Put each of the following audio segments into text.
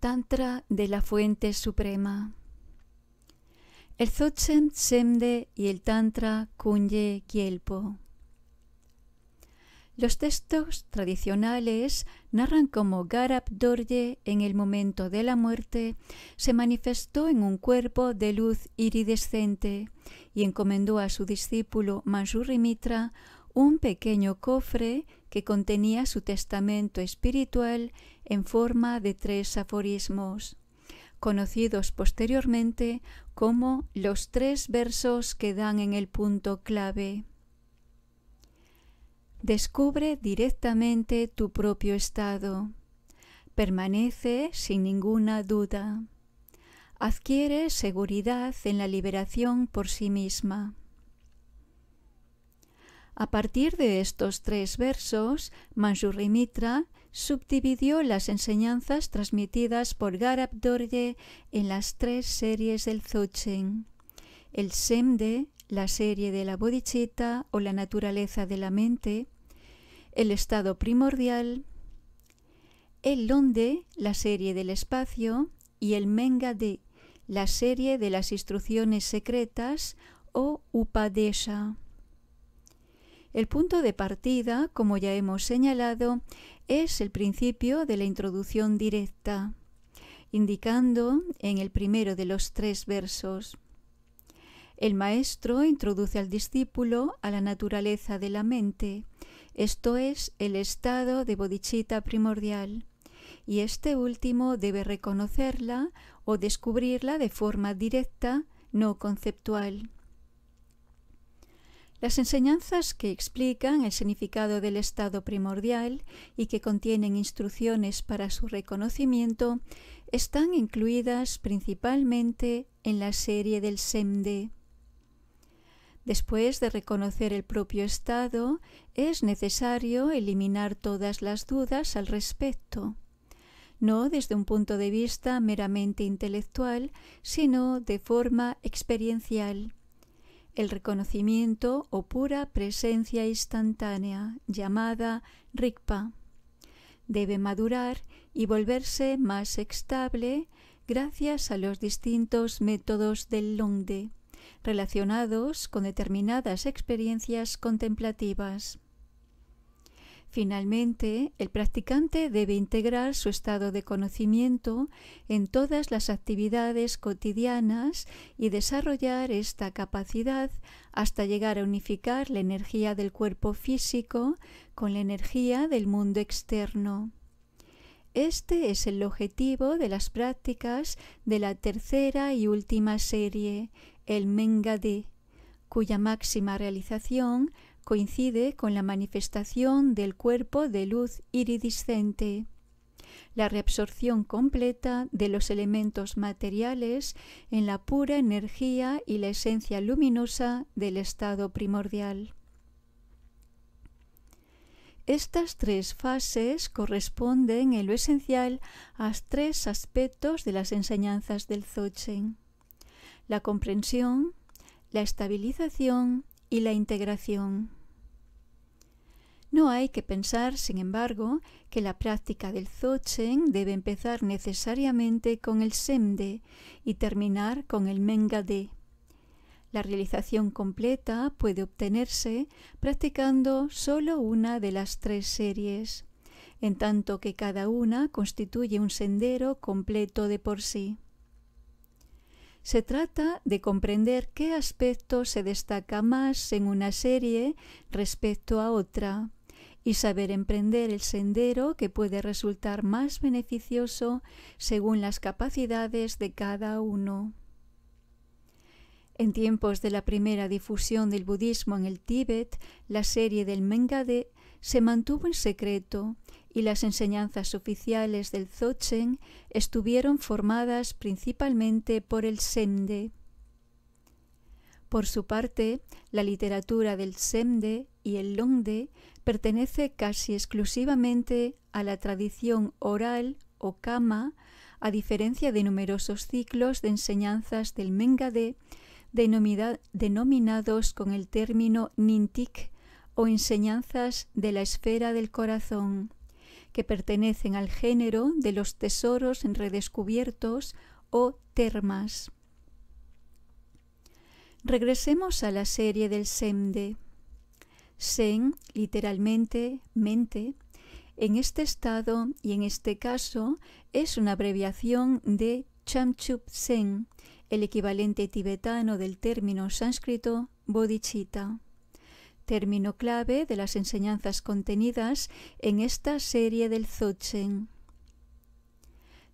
Tantra de la Fuente Suprema. El zotsen Semde y el Tantra Kunye Kielpo. Los textos tradicionales narran cómo Garab Dorje, en el momento de la muerte, se manifestó en un cuerpo de luz iridescente y encomendó a su discípulo Manjurimitra un pequeño cofre que contenía su testamento espiritual en forma de tres aforismos, conocidos posteriormente como los tres versos que dan en el punto clave. Descubre directamente tu propio estado. Permanece sin ninguna duda. Adquiere seguridad en la liberación por sí misma. A partir de estos tres versos, Manjurimitra subdividió las enseñanzas transmitidas por Garab Dorje en las tres series del Dzogchen. El Semde, la serie de la bodhicitta o la naturaleza de la mente, el estado primordial, el Londe, la serie del espacio, y el Mengade, la serie de las instrucciones secretas o Upadesha. El punto de partida, como ya hemos señalado, es el principio de la introducción directa, indicando en el primero de los tres versos. El maestro introduce al discípulo a la naturaleza de la mente, esto es el estado de bodichita primordial, y este último debe reconocerla o descubrirla de forma directa, no conceptual. Las enseñanzas que explican el significado del estado primordial y que contienen instrucciones para su reconocimiento están incluidas principalmente en la serie del SEMDE. Después de reconocer el propio estado, es necesario eliminar todas las dudas al respecto, no desde un punto de vista meramente intelectual, sino de forma experiencial el reconocimiento o pura presencia instantánea llamada Rikpa. Debe madurar y volverse más estable gracias a los distintos métodos del Longde relacionados con determinadas experiencias contemplativas. Finalmente, el practicante debe integrar su estado de conocimiento en todas las actividades cotidianas y desarrollar esta capacidad hasta llegar a unificar la energía del cuerpo físico con la energía del mundo externo. Este es el objetivo de las prácticas de la tercera y última serie, el Mengade, cuya máxima realización coincide con la manifestación del cuerpo de luz iridiscente. La reabsorción completa de los elementos materiales en la pura energía y la esencia luminosa del estado primordial. Estas tres fases corresponden en lo esencial a tres aspectos de las enseñanzas del Zochen, la comprensión, la estabilización y la integración. No hay que pensar, sin embargo, que la práctica del ZOCHEN debe empezar necesariamente con el Semde y terminar con el Mengade. La realización completa puede obtenerse practicando solo una de las tres series, en tanto que cada una constituye un sendero completo de por sí. Se trata de comprender qué aspecto se destaca más en una serie respecto a otra y saber emprender el sendero que puede resultar más beneficioso según las capacidades de cada uno. En tiempos de la primera difusión del budismo en el Tíbet, la serie del Mengade se mantuvo en secreto y las enseñanzas oficiales del Dzogchen estuvieron formadas principalmente por el Semde. Por su parte, la literatura del Semde y el Longde pertenece casi exclusivamente a la tradición oral o kama, a diferencia de numerosos ciclos de enseñanzas del Mengade denominados con el término Nintik o enseñanzas de la esfera del corazón, que pertenecen al género de los tesoros redescubiertos o termas. Regresemos a la serie del Semde. Seng, literalmente, mente, en este estado y en este caso es una abreviación de Chamchup sen, el equivalente tibetano del término sánscrito bodhicitta, término clave de las enseñanzas contenidas en esta serie del Dzogchen.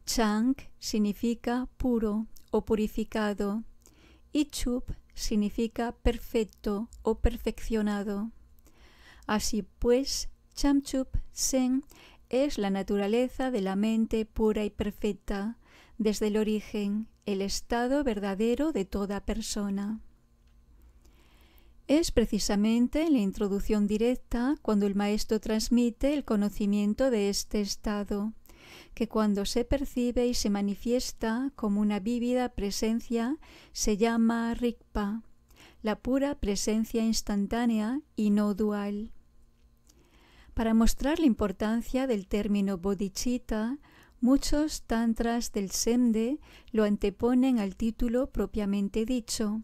Chang significa puro o purificado y significa perfecto o perfeccionado. Así pues, Chamchup Sen es la naturaleza de la mente pura y perfecta, desde el origen, el estado verdadero de toda persona. Es precisamente en la introducción directa cuando el maestro transmite el conocimiento de este estado, que cuando se percibe y se manifiesta como una vívida presencia se llama Rigpa, la pura presencia instantánea y no dual. Para mostrar la importancia del término bodhicitta, muchos tantras del Semde lo anteponen al título propiamente dicho,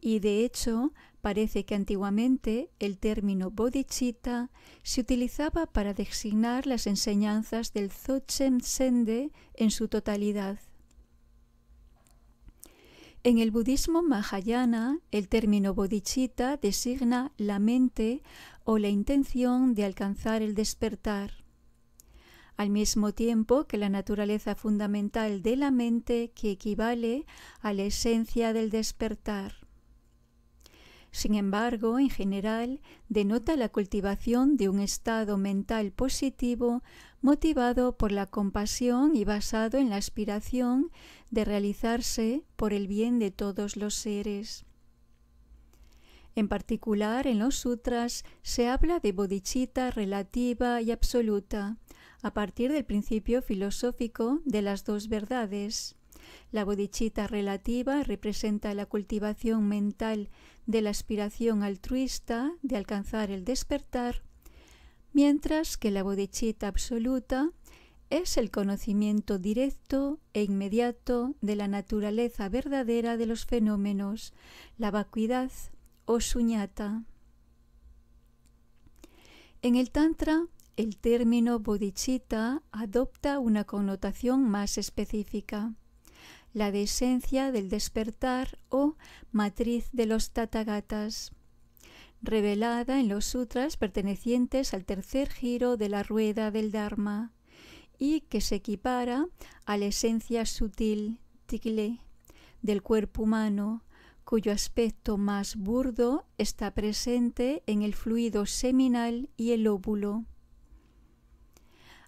y de hecho parece que antiguamente el término bodhicitta se utilizaba para designar las enseñanzas del Dzogchen Sende en su totalidad. En el budismo Mahayana, el término bodhicitta designa la mente o la intención de alcanzar el despertar. Al mismo tiempo que la naturaleza fundamental de la mente que equivale a la esencia del despertar. Sin embargo, en general, denota la cultivación de un estado mental positivo motivado por la compasión y basado en la aspiración de realizarse por el bien de todos los seres. En particular, en los sutras se habla de bodhicitta relativa y absoluta, a partir del principio filosófico de las dos verdades. La bodhicitta relativa representa la cultivación mental de la aspiración altruista de alcanzar el despertar, mientras que la bodichita absoluta es el conocimiento directo e inmediato de la naturaleza verdadera de los fenómenos, la vacuidad o suñata. En el Tantra, el término bodhicitta adopta una connotación más específica la de esencia del despertar o matriz de los tatagatas, revelada en los sutras pertenecientes al tercer giro de la rueda del Dharma y que se equipara a la esencia sutil, tigle del cuerpo humano, cuyo aspecto más burdo está presente en el fluido seminal y el óvulo.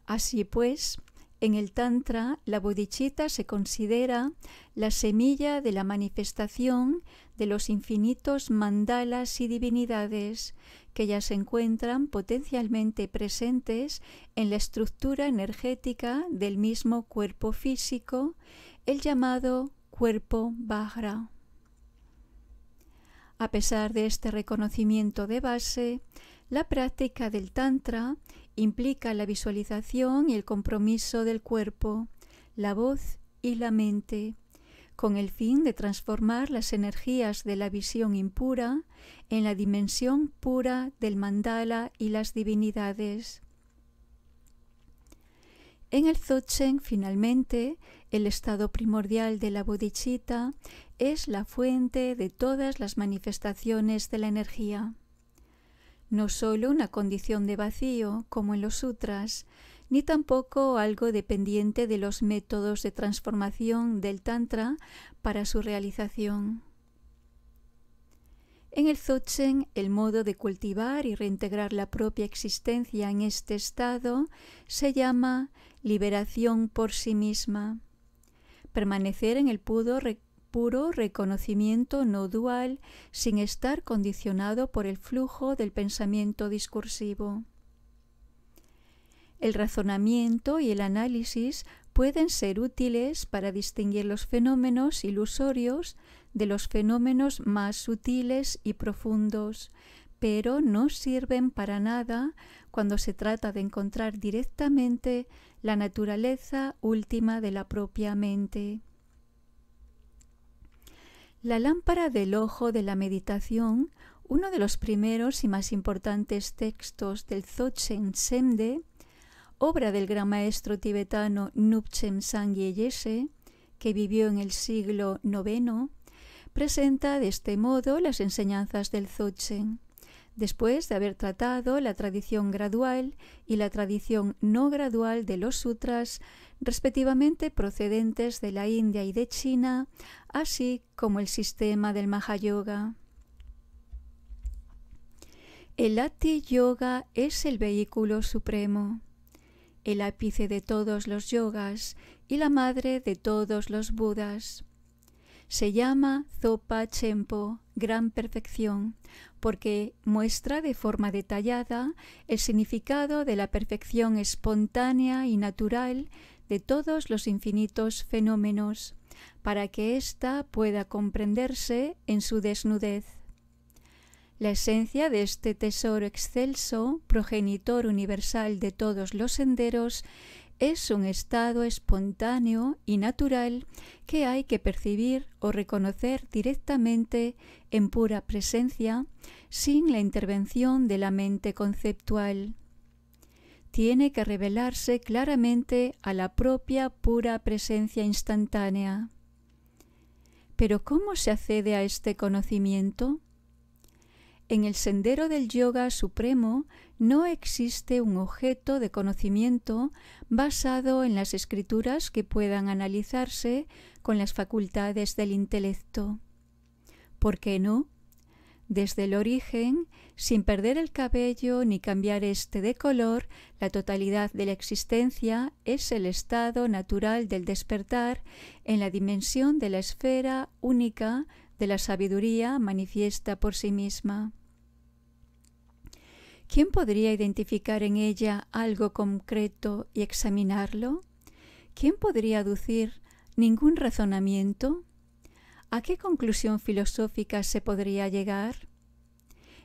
Así pues, en el Tantra, la bodhicitta se considera la semilla de la manifestación de los infinitos mandalas y divinidades que ya se encuentran potencialmente presentes en la estructura energética del mismo cuerpo físico, el llamado cuerpo Vajra. A pesar de este reconocimiento de base, la práctica del Tantra Implica la visualización y el compromiso del cuerpo, la voz y la mente, con el fin de transformar las energías de la visión impura en la dimensión pura del mandala y las divinidades. En el Dzogchen, finalmente, el estado primordial de la bodhicitta es la fuente de todas las manifestaciones de la energía no solo una condición de vacío, como en los sutras, ni tampoco algo dependiente de los métodos de transformación del Tantra para su realización. En el Dzogchen, el modo de cultivar y reintegrar la propia existencia en este estado se llama liberación por sí misma. Permanecer en el, puro, puro reconocimiento no dual sin estar condicionado por el flujo del pensamiento discursivo. El razonamiento y el análisis pueden ser útiles para distinguir los fenómenos ilusorios de los fenómenos más sutiles y profundos, pero no sirven para nada cuando se trata de encontrar directamente la naturaleza última de la propia mente. La lámpara del ojo de la meditación, uno de los primeros y más importantes textos del Dzogchen Semde, obra del gran maestro tibetano Nupchen Sangye Yeshe, que vivió en el siglo IX, presenta de este modo las enseñanzas del Dzogchen después de haber tratado la tradición gradual y la tradición no gradual de los sutras, respectivamente procedentes de la India y de China, así como el sistema del Mahayoga. El Ati Yoga es el vehículo supremo, el ápice de todos los yogas y la madre de todos los budas. Se llama Zopa Chempo, gran perfección, porque muestra de forma detallada el significado de la perfección espontánea y natural de todos los infinitos fenómenos, para que ésta pueda comprenderse en su desnudez. La esencia de este tesoro excelso, progenitor universal de todos los senderos, es un estado espontáneo y natural que hay que percibir o reconocer directamente en pura presencia sin la intervención de la mente conceptual. Tiene que revelarse claramente a la propia pura presencia instantánea. Pero ¿cómo se accede a este conocimiento? En el sendero del yoga supremo no existe un objeto de conocimiento basado en las escrituras que puedan analizarse con las facultades del intelecto. ¿Por qué no? desde el origen, sin perder el cabello ni cambiar este de color, la totalidad de la existencia es el estado natural del despertar en la dimensión de la esfera única de la sabiduría manifiesta por sí misma. ¿Quién podría identificar en ella algo concreto y examinarlo? ¿Quién podría aducir ningún razonamiento? ¿A qué conclusión filosófica se podría llegar?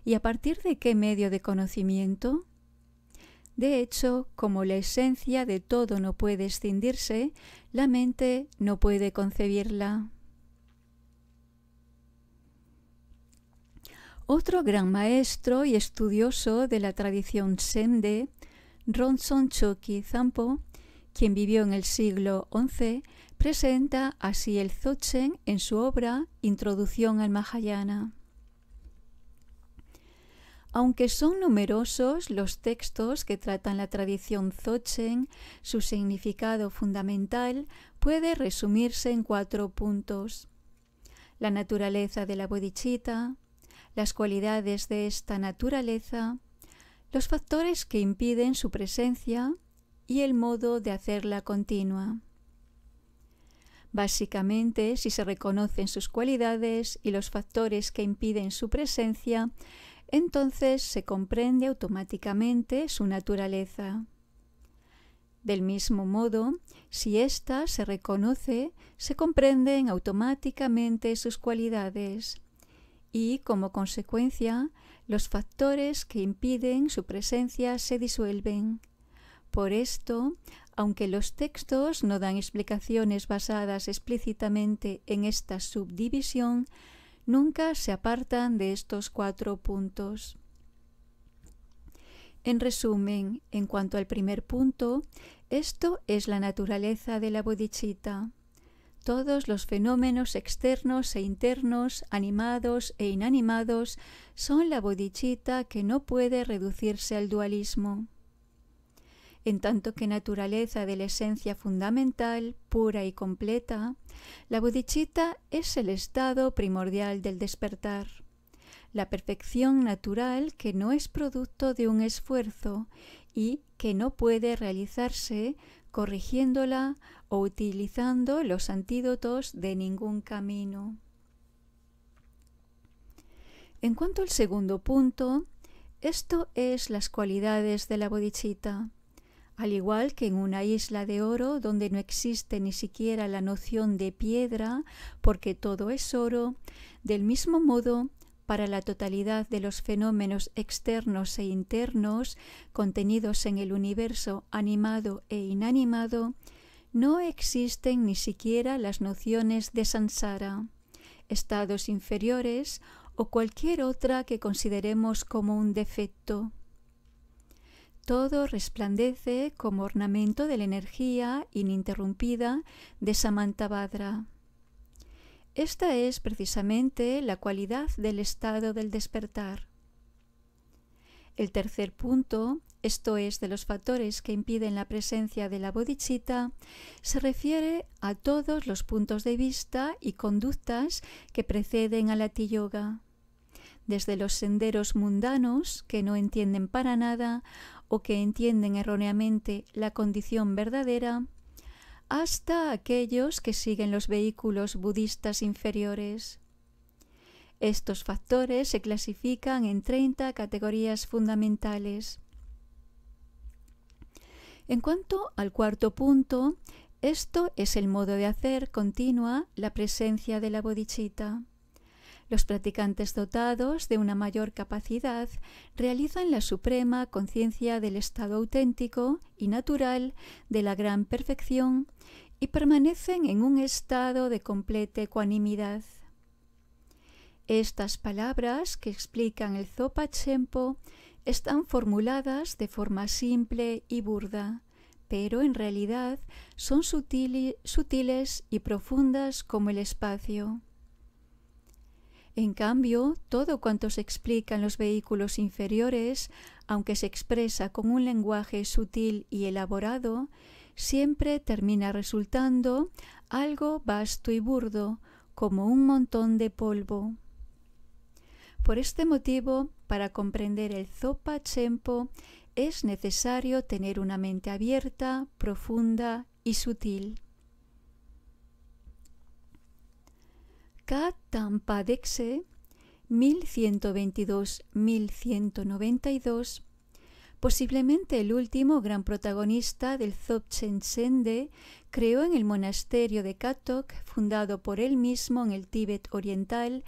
¿Y a partir de qué medio de conocimiento? De hecho, como la esencia de todo no puede escindirse, la mente no puede concebirla. Otro gran maestro y estudioso de la tradición Sende, Ronson Choki Zampo, quien vivió en el siglo XI, Presenta así el Zotchen en su obra Introducción al Mahayana. Aunque son numerosos los textos que tratan la tradición Zotchen, su significado fundamental puede resumirse en cuatro puntos. La naturaleza de la bodhichitta, las cualidades de esta naturaleza, los factores que impiden su presencia y el modo de hacerla continua. Básicamente, si se reconocen sus cualidades y los factores que impiden su presencia, entonces se comprende automáticamente su naturaleza. Del mismo modo, si ésta se reconoce, se comprenden automáticamente sus cualidades y, como consecuencia, los factores que impiden su presencia se disuelven. Por esto, aunque los textos no dan explicaciones basadas explícitamente en esta subdivisión, nunca se apartan de estos cuatro puntos. En resumen, en cuanto al primer punto, esto es la naturaleza de la bodichita. Todos los fenómenos externos e internos, animados e inanimados, son la bodichita que no puede reducirse al dualismo en tanto que naturaleza de la esencia fundamental, pura y completa, la bodhicitta es el estado primordial del despertar, la perfección natural que no es producto de un esfuerzo y que no puede realizarse corrigiéndola o utilizando los antídotos de ningún camino. En cuanto al segundo punto, esto es las cualidades de la bodhicitta al igual que en una isla de oro donde no existe ni siquiera la noción de piedra, porque todo es oro, del mismo modo, para la totalidad de los fenómenos externos e internos contenidos en el universo animado e inanimado, no existen ni siquiera las nociones de sansara, estados inferiores o cualquier otra que consideremos como un defecto. Todo resplandece como ornamento de la energía ininterrumpida de Samantabhadra. Esta es precisamente la cualidad del estado del despertar. El tercer punto, esto es de los factores que impiden la presencia de la bodhicitta, se refiere a todos los puntos de vista y conductas que preceden a la yoga desde los senderos mundanos que no entienden para nada o que entienden erróneamente la condición verdadera, hasta aquellos que siguen los vehículos budistas inferiores. Estos factores se clasifican en 30 categorías fundamentales. En cuanto al cuarto punto, esto es el modo de hacer continua la presencia de la bodhicitta. Los practicantes dotados de una mayor capacidad realizan la suprema conciencia del estado auténtico y natural de la gran perfección y permanecen en un estado de completa ecuanimidad. Estas palabras que explican el Chempo están formuladas de forma simple y burda, pero en realidad son sutiles y profundas como el espacio. En cambio, todo cuanto se explica en los vehículos inferiores, aunque se expresa con un lenguaje sutil y elaborado, siempre termina resultando algo vasto y burdo, como un montón de polvo. Por este motivo, para comprender el Zopa Chempo, es necesario tener una mente abierta, profunda y sutil. K. 1122-1192, posiblemente el último gran protagonista del Dzogchen Sende, creó en el monasterio de Katok, fundado por él mismo en el Tíbet oriental,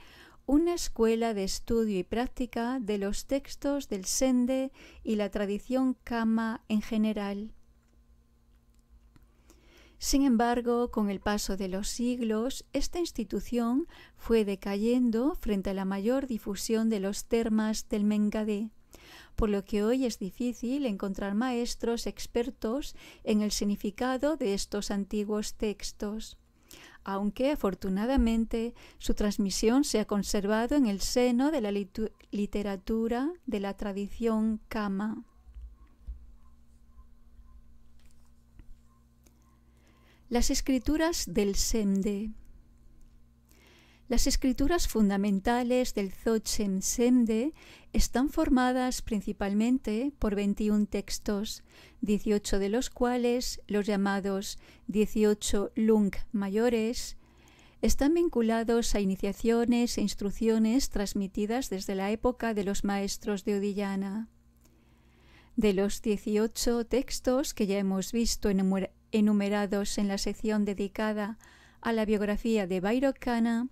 una escuela de estudio y práctica de los textos del Sende y la tradición Kama en general. Sin embargo, con el paso de los siglos, esta institución fue decayendo frente a la mayor difusión de los termas del Mengadé, por lo que hoy es difícil encontrar maestros expertos en el significado de estos antiguos textos aunque afortunadamente su transmisión se ha conservado en el seno de la literatura de la tradición kama. Las escrituras del Semde. Las escrituras fundamentales del ZOCHEM Semde están formadas principalmente por 21 textos, 18 de los cuales, los llamados 18 Lung mayores, están vinculados a iniciaciones e instrucciones transmitidas desde la época de los maestros de Odillana. De los 18 textos que ya hemos visto en enumerados en la sección dedicada a la biografía de Bairocana,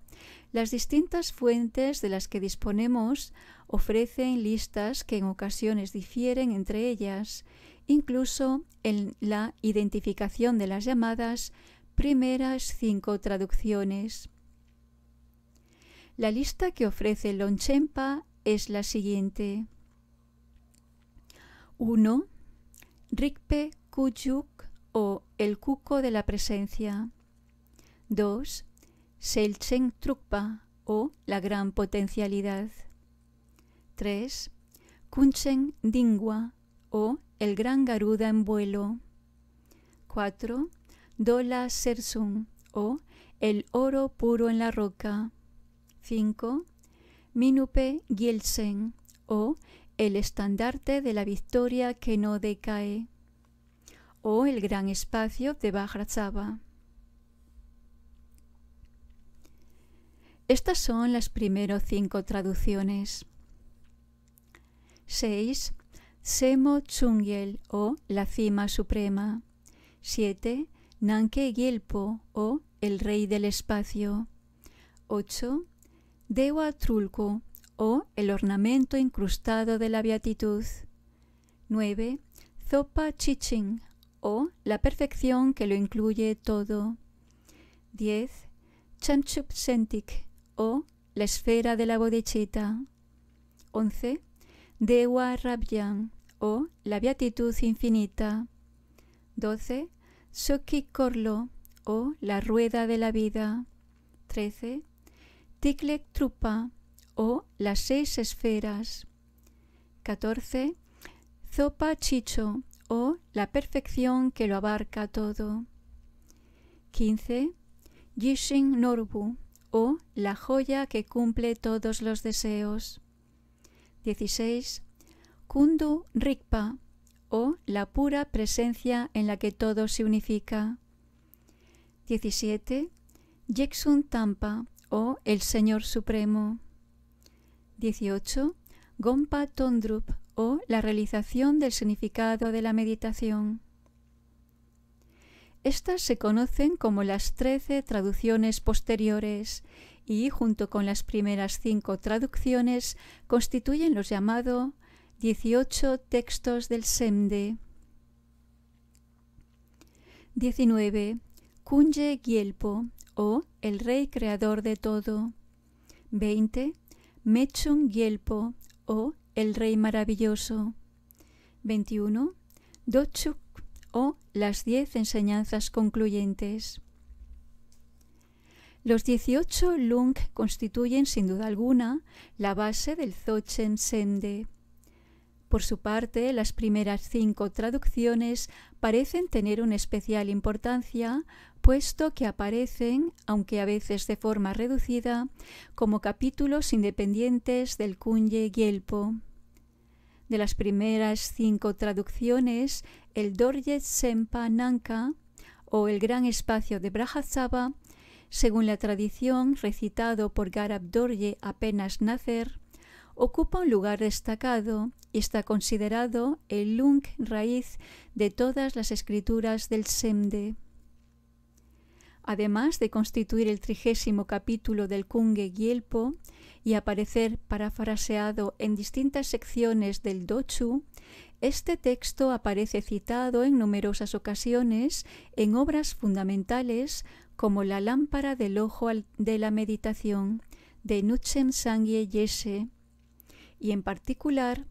las distintas fuentes de las que disponemos ofrecen listas que en ocasiones difieren entre ellas, incluso en la identificación de las llamadas primeras cinco traducciones. La lista que ofrece Lonchempa es la siguiente. 1. Rikpe Kujuk o el cuco de la presencia. 2. Selchen Trukpa o la gran potencialidad. 3. Kunchen Dingwa o el gran garuda en vuelo. 4. Dola Sersung o el oro puro en la roca. 5. Minupe Gielsen o el estandarte de la victoria que no decae o el gran espacio de Bajrachava. Estas son las primeros cinco traducciones. 6. Semo Chungyel o la cima suprema. 7. Nanke Gielpo o el rey del espacio. 8. Dewa Trulko o el ornamento incrustado de la beatitud. 9. Zopa Chiching o la perfección que lo incluye todo. 10. Sentik. o la esfera de la Bodichita. 11. Dewa Rabyan o la beatitud infinita. 12. Soki Korlo o la rueda de la vida. 13. Tiklek Trupa o las seis esferas. 14. Zopa Chicho o la perfección que lo abarca todo. 15. Yishin Norbu o la joya que cumple todos los deseos. 16. Kundu Rigpa o la pura presencia en la que todo se unifica. 17. Jeksun Tampa o el Señor Supremo. 18. Gompa Tondrup o la realización del significado de la meditación. Estas se conocen como las trece traducciones posteriores y, junto con las primeras cinco traducciones, constituyen los llamados 18 textos del Semde. 19. Kunye-Gielpo, o el Rey Creador de todo. 20. Mechung gielpo o el Rey Maravilloso. 21. Dochuk o las diez enseñanzas concluyentes. Los 18 Lung constituyen sin duda alguna la base del Dzogchen Sende. Por su parte, las primeras cinco traducciones parecen tener una especial importancia puesto que aparecen, aunque a veces de forma reducida, como capítulos independientes del Kunye Gyelpo. De las primeras cinco traducciones, el Dorje Sempa Nanka, o el Gran Espacio de Brahatsava, según la tradición recitado por Garab Dorje apenas nacer, ocupa un lugar destacado y está considerado el lung raíz de todas las escrituras del Semde además de constituir el trigésimo capítulo del Kunge Gyelpo y aparecer parafraseado en distintas secciones del Dochu, este texto aparece citado en numerosas ocasiones en obras fundamentales como La lámpara del ojo de la meditación de Nuchem Sangye Yeshe y en particular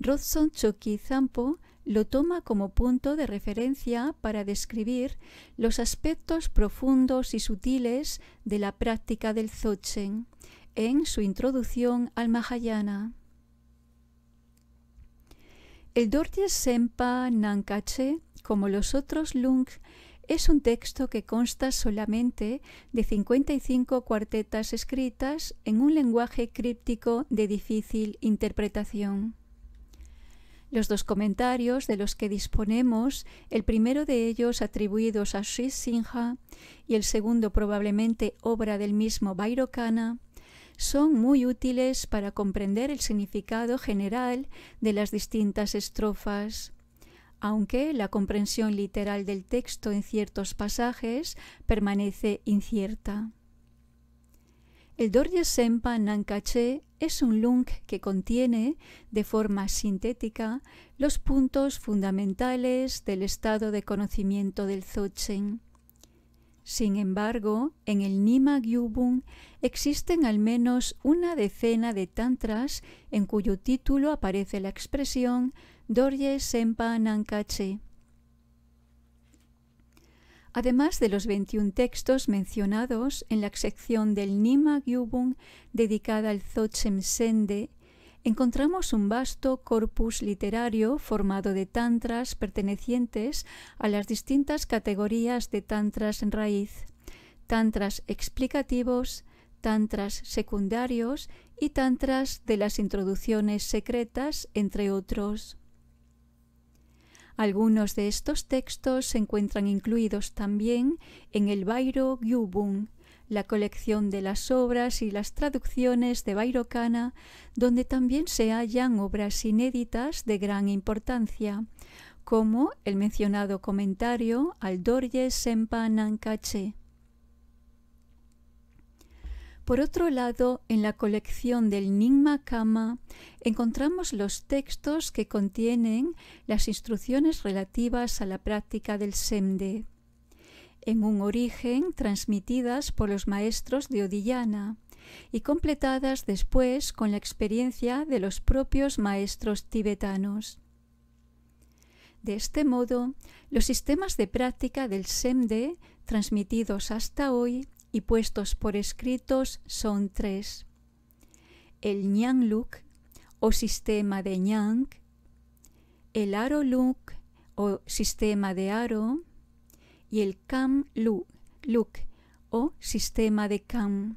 Rodson Choki Zampo lo toma como punto de referencia para describir los aspectos profundos y sutiles de la práctica del Dzogchen en su introducción al Mahayana. El Dorje Sempa Nankache, como los otros Lung, es un texto que consta solamente de 55 cuartetas escritas en un lenguaje críptico de difícil interpretación. Los dos comentarios de los que disponemos, el primero de ellos atribuidos a Sri y el segundo probablemente obra del mismo Bayrokana, son muy útiles para comprender el significado general de las distintas estrofas. Aunque la comprensión literal del texto en ciertos pasajes permanece incierta. El Dorje Sempa Nankache es un lung que contiene, de forma sintética, los puntos fundamentales del estado de conocimiento del Dzogchen. Sin embargo, en el Nima Gyubung existen al menos una decena de tantras en cuyo título aparece la expresión Dorje Sempa Nankache además de los 21 textos mencionados en la sección del Nima Gyubung dedicada al zotchem Sende, encontramos un vasto corpus literario formado de tantras pertenecientes a las distintas categorías de tantras en raíz, tantras explicativos, tantras secundarios y tantras de las introducciones secretas, entre otros. Algunos de estos textos se encuentran incluidos también en el Bairo Gyubun, la colección de las obras y las traducciones de Bairo Kana, donde también se hallan obras inéditas de gran importancia, como el mencionado comentario al Dorje Sempa Nankache. Por otro lado, en la colección del Nyingma Kama encontramos los textos que contienen las instrucciones relativas a la práctica del Semde, en un origen transmitidas por los maestros de Odillana y completadas después con la experiencia de los propios maestros tibetanos. De este modo, los sistemas de práctica del Semde transmitidos hasta hoy y puestos por escritos son tres. El Nyangluk, o sistema de Ñang, el Luk, o sistema de Aro y el Kam Luk, o sistema de Kam,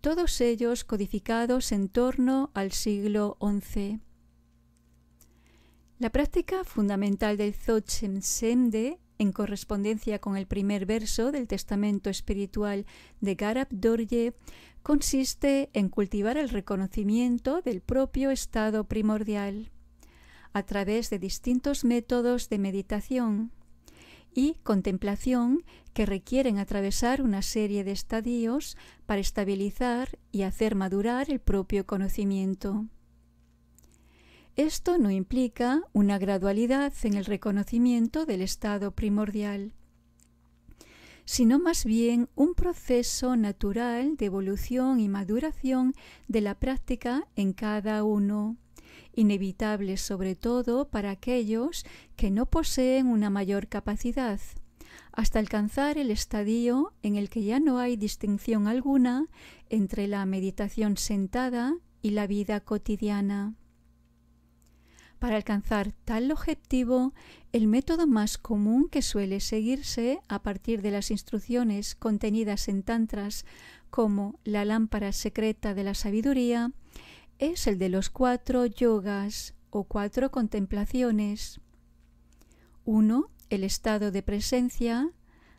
todos ellos codificados en torno al siglo XI. La práctica fundamental del Dzogchen Sende en correspondencia con el primer verso del testamento espiritual de Garab Dorje, consiste en cultivar el reconocimiento del propio estado primordial a través de distintos métodos de meditación y contemplación que requieren atravesar una serie de estadios para estabilizar y hacer madurar el propio conocimiento. Esto no implica una gradualidad en el reconocimiento del estado primordial, sino más bien un proceso natural de evolución y maduración de la práctica en cada uno inevitable sobre todo para aquellos que no poseen una mayor capacidad, hasta alcanzar el estadio en el que ya no hay distinción alguna entre la meditación sentada y la vida cotidiana. Para alcanzar tal objetivo, el método más común que suele seguirse a partir de las instrucciones contenidas en tantras como la lámpara secreta de la sabiduría es el de los cuatro yogas o cuatro contemplaciones. 1. El estado de presencia.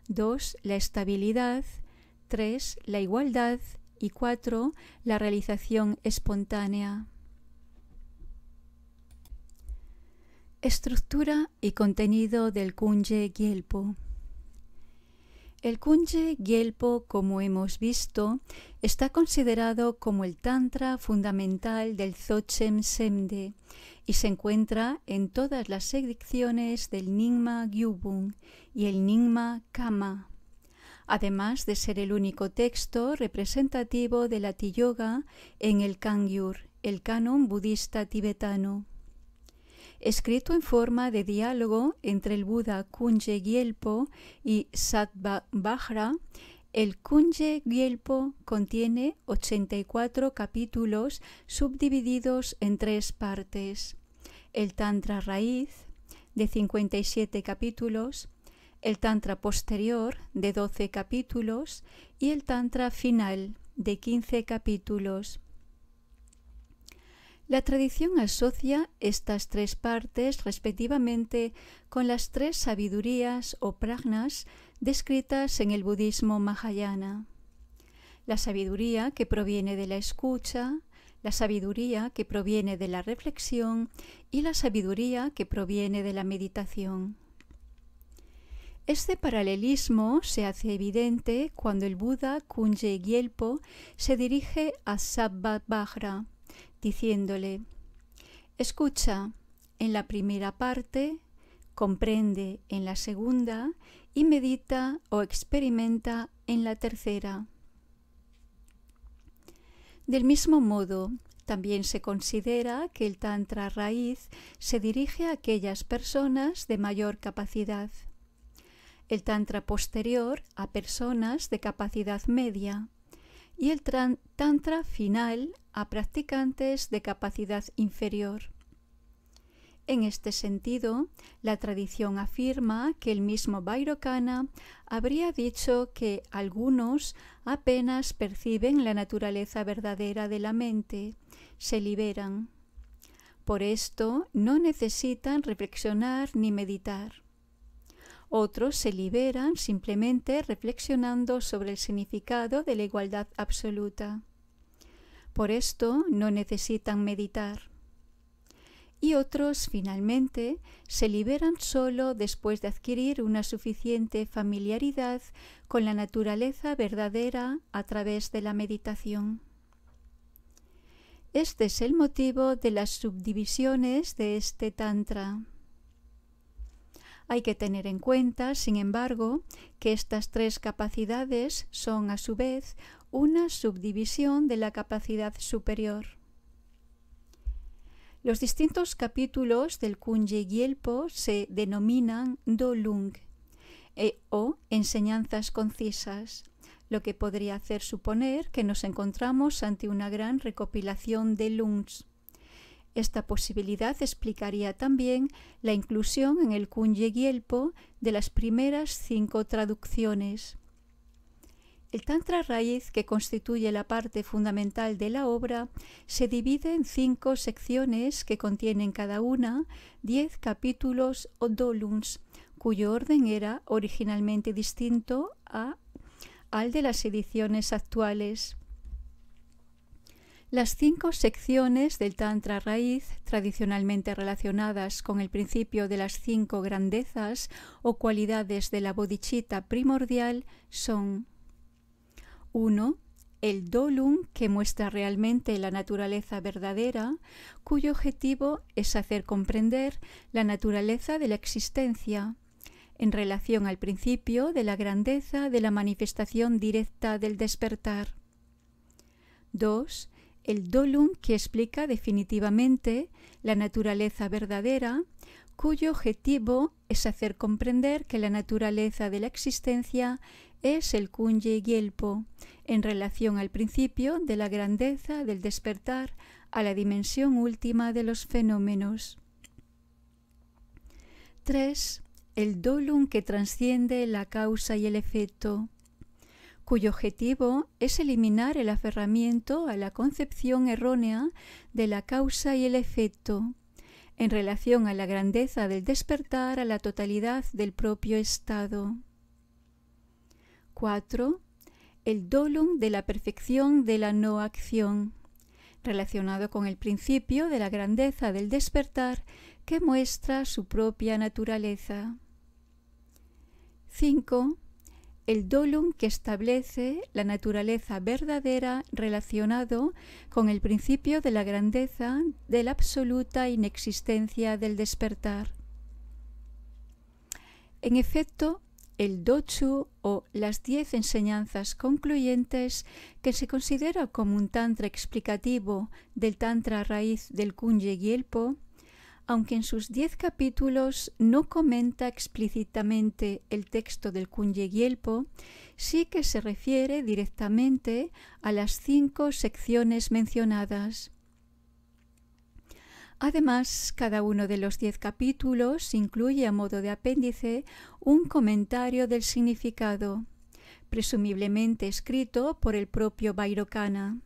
2. La estabilidad. 3. La igualdad. Y 4. La realización espontánea. Estructura y contenido del Kunje Gyelpo. El Kunje Gyelpo, como hemos visto, está considerado como el Tantra fundamental del Dzogchen Semde y se encuentra en todas las ediciones del Nyingma Gyubung y el Nyingma Kama. Además de ser el único texto representativo de la Tiyoga en el Kangyur, el canon budista tibetano escrito en forma de diálogo entre el Buda Kunje Gyelpo y Sattva el Kunje Gyelpo contiene 84 capítulos subdivididos en tres partes: el Tantra raíz, de 57 capítulos, el Tantra posterior, de 12 capítulos, y el Tantra final, de 15 capítulos. La tradición asocia estas tres partes respectivamente con las tres sabidurías o pragnas descritas en el budismo Mahayana. La sabiduría que proviene de la escucha, la sabiduría que proviene de la reflexión y la sabiduría que proviene de la meditación. Este paralelismo se hace evidente cuando el Buda Kunje Yelpo se dirige a Sabbat Bhagra diciéndole, escucha en la primera parte, comprende en la segunda y medita o experimenta en la tercera. Del mismo modo, también se considera que el Tantra raíz se dirige a aquellas personas de mayor capacidad. El Tantra posterior a personas de capacidad media y el Tantra final a practicantes de capacidad inferior. En este sentido, la tradición afirma que el mismo Vairocana habría dicho que algunos apenas perciben la naturaleza verdadera de la mente, se liberan. Por esto no necesitan reflexionar ni meditar. Otros se liberan simplemente reflexionando sobre el significado de la igualdad absoluta. Por esto no necesitan meditar. Y otros, finalmente, se liberan solo después de adquirir una suficiente familiaridad con la naturaleza verdadera a través de la meditación. Este es el motivo de las subdivisiones de este Tantra. Hay que tener en cuenta, sin embargo, que estas tres capacidades son a su vez una subdivisión de la capacidad superior. Los distintos capítulos del kunji yelpo se denominan Dolung e, o enseñanzas concisas, lo que podría hacer suponer que nos encontramos ante una gran recopilación de Lungs. Esta posibilidad explicaría también la inclusión en el Kunye-Gyelpo de las primeras cinco traducciones. El Tantra raíz, que constituye la parte fundamental de la obra, se divide en cinco secciones que contienen cada una diez capítulos o dolums, cuyo orden era originalmente distinto a, al de las ediciones actuales. Las cinco secciones del Tantra raíz, tradicionalmente relacionadas con el principio de las cinco grandezas o cualidades de la bodhicitta primordial, son 1. El dolum, que muestra realmente la naturaleza verdadera, cuyo objetivo es hacer comprender la naturaleza de la existencia en relación al principio de la grandeza de la manifestación directa del despertar. 2 el dolum que explica definitivamente la naturaleza verdadera, cuyo objetivo es hacer comprender que la naturaleza de la existencia es el kunye yelpo, en relación al principio de la grandeza del despertar a la dimensión última de los fenómenos. 3. El dolum que trasciende la causa y el efecto cuyo objetivo es eliminar el aferramiento a la concepción errónea de la causa y el efecto en relación a la grandeza del despertar a la totalidad del propio estado. 4. El dolum de la perfección de la no acción, relacionado con el principio de la grandeza del despertar que muestra su propia naturaleza. 5 el dolum que establece la naturaleza verdadera relacionado con el principio de la grandeza de la absoluta inexistencia del despertar. En efecto, el Dochu o las diez enseñanzas concluyentes que se considera como un tantra explicativo del tantra raíz del Kunye Gyelpo aunque en sus diez capítulos no comenta explícitamente el texto del Kunye-Gielpo, sí que se refiere directamente a las cinco secciones mencionadas. Además, cada uno de los diez capítulos incluye a modo de apéndice un comentario del significado, presumiblemente escrito por el propio Bairocana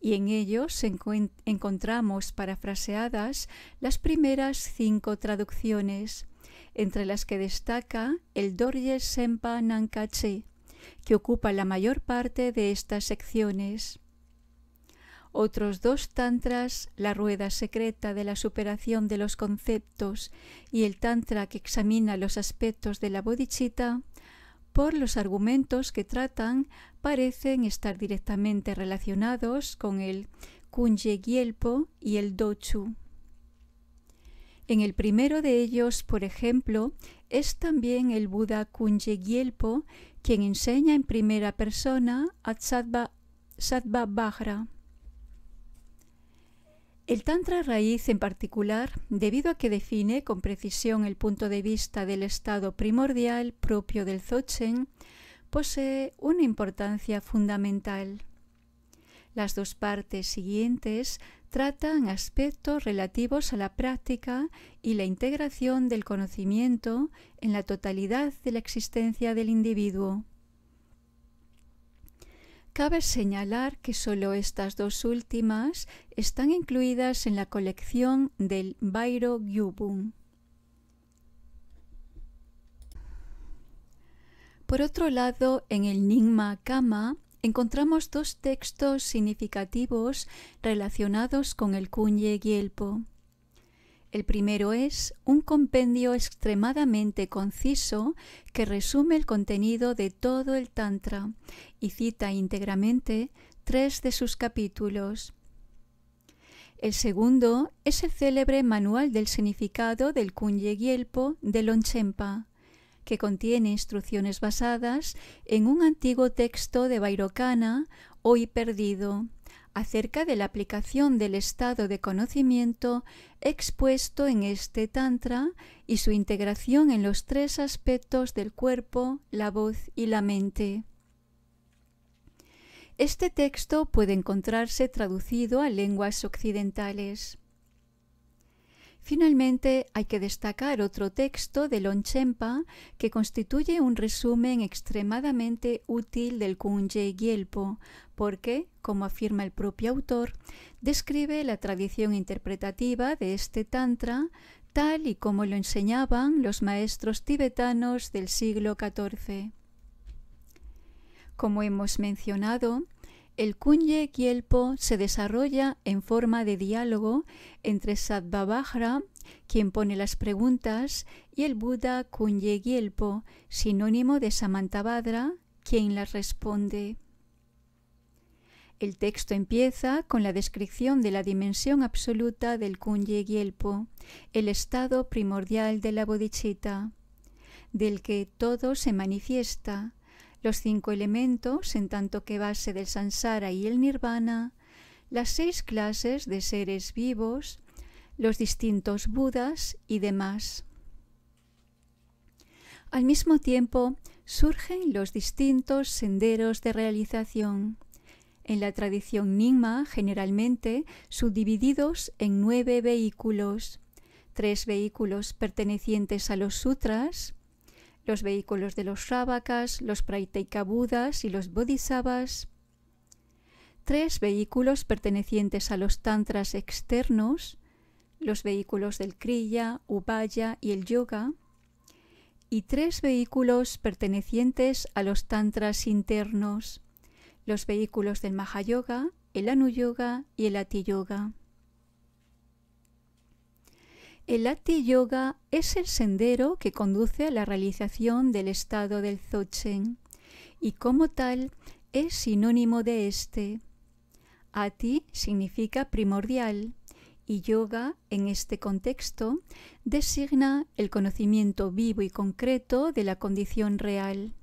y en ellos encontramos parafraseadas las primeras cinco traducciones, entre las que destaca el Dorje Sempa Nankache, que ocupa la mayor parte de estas secciones. Otros dos tantras, la rueda secreta de la superación de los conceptos y el tantra que examina los aspectos de la Bodichita por los argumentos que tratan parecen estar directamente relacionados con el Gielpo y el Dochu. En el primero de ellos, por ejemplo, es también el Buda Gielpo, quien enseña en primera persona a Sattva, el Tantra raíz en particular, debido a que define con precisión el punto de vista del estado primordial propio del Dzogchen, posee una importancia fundamental. Las dos partes siguientes tratan aspectos relativos a la práctica y la integración del conocimiento en la totalidad de la existencia del individuo. Cabe señalar que solo estas dos últimas están incluidas en la colección del Bairo Gyubun. Por otro lado, en el Nyingma Kama encontramos dos textos significativos relacionados con el Kunye Gielpo. El primero es un compendio extremadamente conciso que resume el contenido de todo el Tantra y cita íntegramente tres de sus capítulos. El segundo es el célebre Manual del Significado del Kunye gielpo de Lonchempa, que contiene instrucciones basadas en un antiguo texto de Vairocana, hoy perdido, acerca de la aplicación del estado de conocimiento expuesto en este Tantra y su integración en los tres aspectos del cuerpo, la voz y la mente. Este texto puede encontrarse traducido a lenguas occidentales. Finalmente, hay que destacar otro texto de Onchenpa que constituye un resumen extremadamente útil del Kunje Gyelpo, porque, como afirma el propio autor, describe la tradición interpretativa de este Tantra tal y como lo enseñaban los maestros tibetanos del siglo XIV. Como hemos mencionado, el Kunye Gielpo se desarrolla en forma de diálogo entre Bahra, quien pone las preguntas, y el Buda Kunye Gielpo, sinónimo de Samantabhadra, quien las responde. El texto empieza con la descripción de la dimensión absoluta del Kunye Gielpo, el estado primordial de la bodhicitta, del que todo se manifiesta, los cinco elementos en tanto que base del sansara y el nirvana, las seis clases de seres vivos, los distintos budas y demás. Al mismo tiempo surgen los distintos senderos de realización. En la tradición Nyingma, generalmente subdivididos en nueve vehículos, tres vehículos pertenecientes a los sutras, los vehículos de los sábakas, los praiteikabudas y los bodhisattvas. Tres vehículos pertenecientes a los tantras externos, los vehículos del kriya, upaya y el yoga. Y tres vehículos pertenecientes a los tantras internos, los vehículos del mahayoga, el anuyoga y el atiyoga. El Ati Yoga es el sendero que conduce a la realización del estado del zochen y como tal es sinónimo de este. Ati significa primordial y yoga en este contexto designa el conocimiento vivo y concreto de la condición real.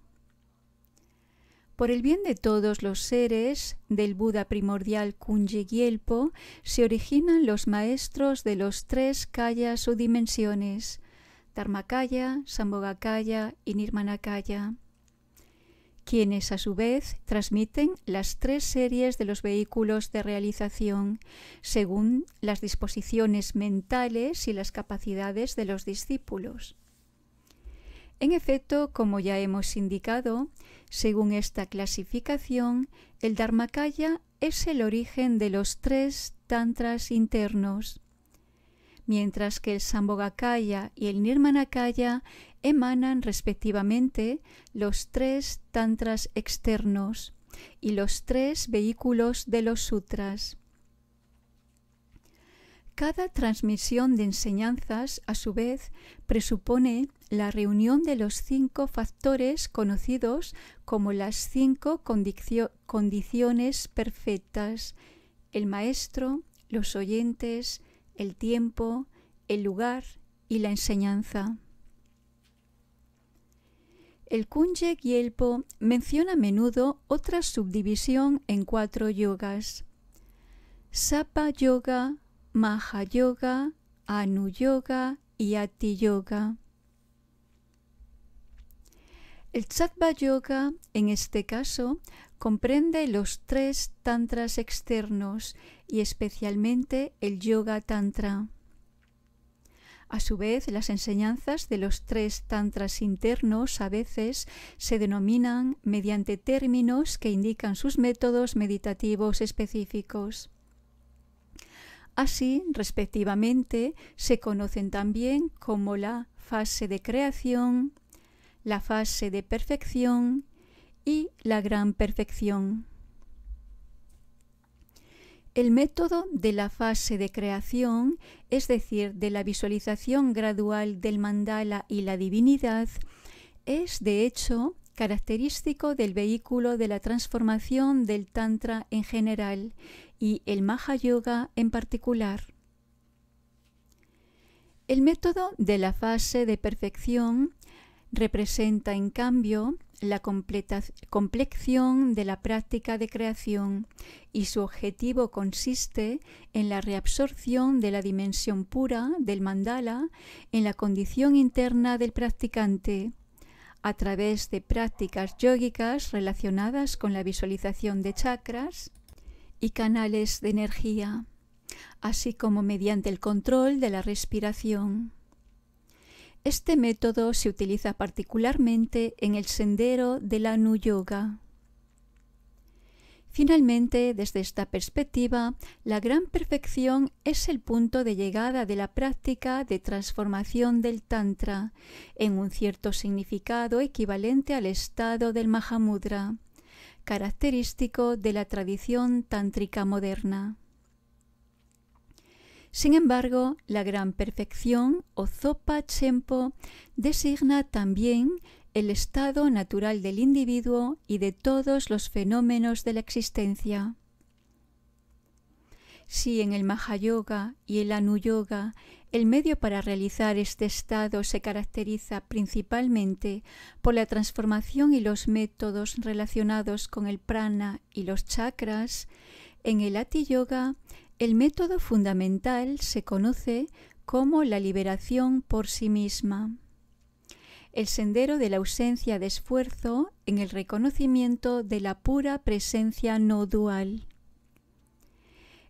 Por el bien de todos los seres del Buda primordial Kunji se originan los maestros de los tres kayas o dimensiones, Dharmakaya, Sambhogakaya y Nirmanakaya, quienes a su vez transmiten las tres series de los vehículos de realización según las disposiciones mentales y las capacidades de los discípulos. En efecto, como ya hemos indicado, según esta clasificación, el Dharmakaya es el origen de los tres tantras internos, mientras que el Sambhogakaya y el Nirmanakaya emanan respectivamente los tres tantras externos y los tres vehículos de los sutras. Cada transmisión de enseñanzas, a su vez, presupone la reunión de los cinco factores conocidos como las cinco condiciones perfectas, el maestro, los oyentes, el tiempo, el lugar y la enseñanza. El Kunje Gielpo menciona a menudo otra subdivisión en cuatro yogas. Sapa Yoga, Maha Anu Yoga y Ati Yoga. El Chatva Yoga, en este caso, comprende los tres tantras externos y especialmente el Yoga Tantra. A su vez, las enseñanzas de los tres tantras internos a veces se denominan mediante términos que indican sus métodos meditativos específicos. Así, respectivamente, se conocen también como la fase de creación, la fase de perfección y la gran perfección. El método de la fase de creación, es decir, de la visualización gradual del mandala y la divinidad, es de hecho característico del vehículo de la transformación del Tantra en general y el Maha Yoga en particular. El método de la fase de perfección representa, en cambio, la complexión de la práctica de creación y su objetivo consiste en la reabsorción de la dimensión pura del mandala en la condición interna del practicante a través de prácticas yógicas relacionadas con la visualización de chakras, y canales de energía, así como mediante el control de la respiración. Este método se utiliza particularmente en el sendero de la nu Yoga. Finalmente, desde esta perspectiva, la gran perfección es el punto de llegada de la práctica de transformación del Tantra, en un cierto significado equivalente al estado del Mahamudra, característico de la tradición tántrica moderna. Sin embargo, la gran perfección o zopa chempo designa también el estado natural del individuo y de todos los fenómenos de la existencia. Si en el Mahayoga y el anu yoga el medio para realizar este estado se caracteriza principalmente por la transformación y los métodos relacionados con el prana y los chakras, en el Ati Yoga el método fundamental se conoce como la liberación por sí misma. El sendero de la ausencia de esfuerzo en el reconocimiento de la pura presencia no dual.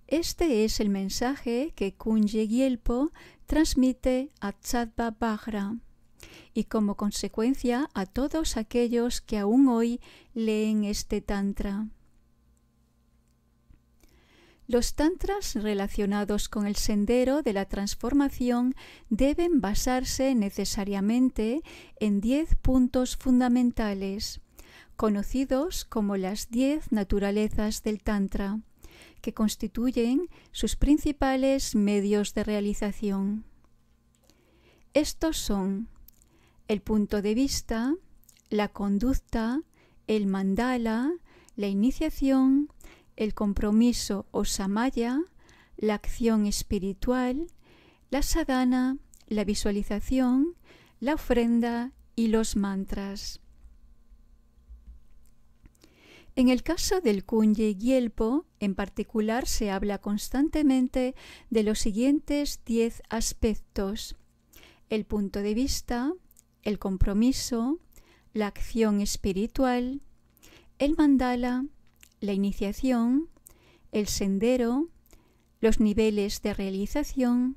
Este es el mensaje que Kunje Gielpo transmite a Chadba Bhagra y como consecuencia a todos aquellos que aún hoy leen este Tantra. Los tantras relacionados con el sendero de la transformación deben basarse necesariamente en diez puntos fundamentales, conocidos como las diez naturalezas del tantra que constituyen sus principales medios de realización. Estos son el punto de vista, la conducta, el mandala, la iniciación, el compromiso o samaya, la acción espiritual, la sadhana, la visualización, la ofrenda y los mantras. En el caso del Kunye-gyelpo, en particular, se habla constantemente de los siguientes diez aspectos. El punto de vista, el compromiso, la acción espiritual, el mandala, la iniciación, el sendero, los niveles de realización,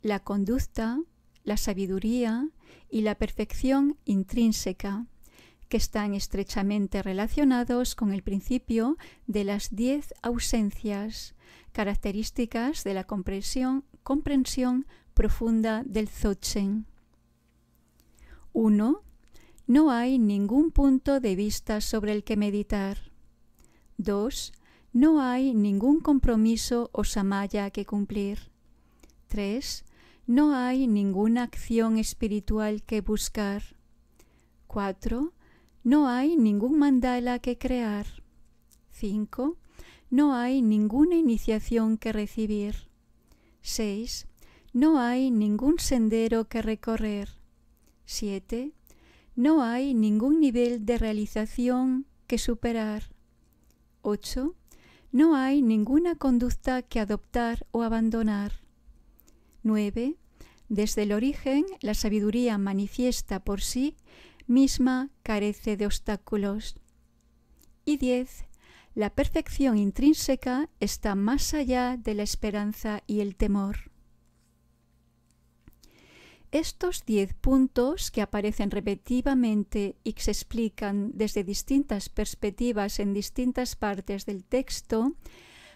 la conducta, la sabiduría y la perfección intrínseca que están estrechamente relacionados con el principio de las diez ausencias, características de la comprensión, profunda del Dzogchen. 1. No hay ningún punto de vista sobre el que meditar. 2. No hay ningún compromiso o samaya que cumplir. 3. No hay ninguna acción espiritual que buscar. 4. No hay ningún mandala que crear. 5. No hay ninguna iniciación que recibir. 6. No hay ningún sendero que recorrer. 7. No hay ningún nivel de realización que superar. 8. No hay ninguna conducta que adoptar o abandonar. 9. Desde el origen, la sabiduría manifiesta por sí misma carece de obstáculos. Y 10. La perfección intrínseca está más allá de la esperanza y el temor. Estos diez puntos que aparecen repetidamente y se explican desde distintas perspectivas en distintas partes del texto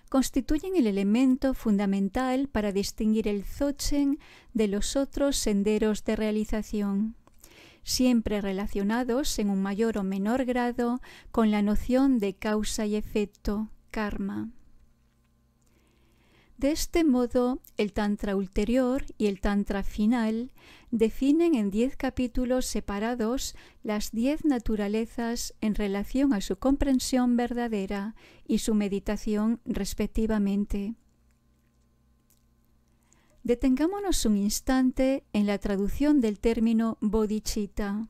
constituyen el elemento fundamental para distinguir el Zochen de los otros senderos de realización siempre relacionados en un mayor o menor grado con la noción de causa y efecto, karma. De este modo, el Tantra ulterior y el Tantra final definen en diez capítulos separados las diez naturalezas en relación a su comprensión verdadera y su meditación respectivamente. Detengámonos un instante en la traducción del término bodhicitta,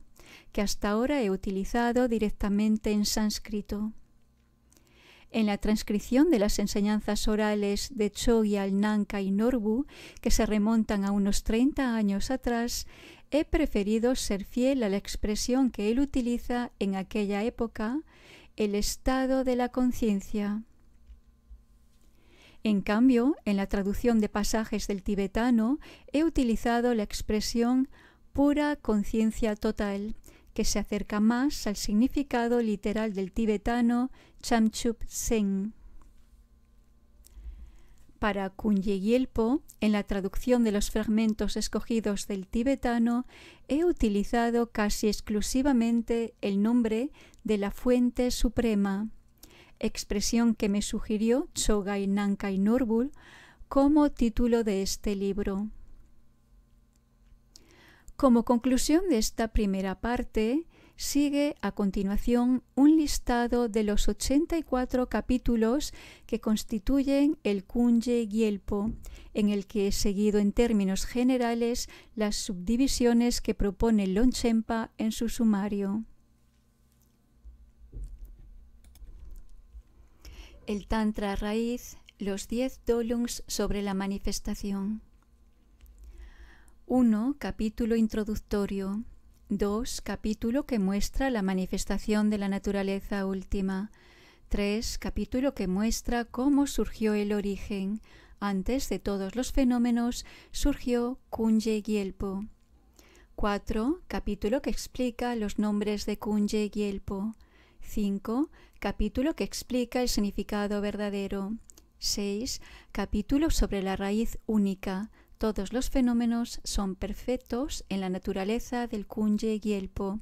que hasta ahora he utilizado directamente en sánscrito. En la transcripción de las enseñanzas orales de Chogyal Nanka y Norbu, que se remontan a unos 30 años atrás, he preferido ser fiel a la expresión que él utiliza en aquella época, el estado de la conciencia. En cambio, en la traducción de pasajes del tibetano he utilizado la expresión pura conciencia total, que se acerca más al significado literal del tibetano Chamchup Sen. Para Yelpo, en la traducción de los fragmentos escogidos del tibetano, he utilizado casi exclusivamente el nombre de la fuente suprema expresión que me sugirió Chogai Nankai Norbul como título de este libro. Como conclusión de esta primera parte, sigue a continuación un listado de los 84 capítulos que constituyen el Kunje Gyelpo, en el que he seguido en términos generales las subdivisiones que propone Lonchenpa en su sumario. El Tantra Raíz, los 10 dolungs sobre la manifestación. 1. Capítulo introductorio. 2. Capítulo que muestra la manifestación de la naturaleza última. 3. Capítulo que muestra cómo surgió el origen. Antes de todos los fenómenos surgió Kunye gielpo. 4. Capítulo que explica los nombres de Kunje gielpo. 5. Capítulo que explica el significado verdadero. 6. Capítulo sobre la raíz única. Todos los fenómenos son perfectos en la naturaleza del Kunje Gyelpo.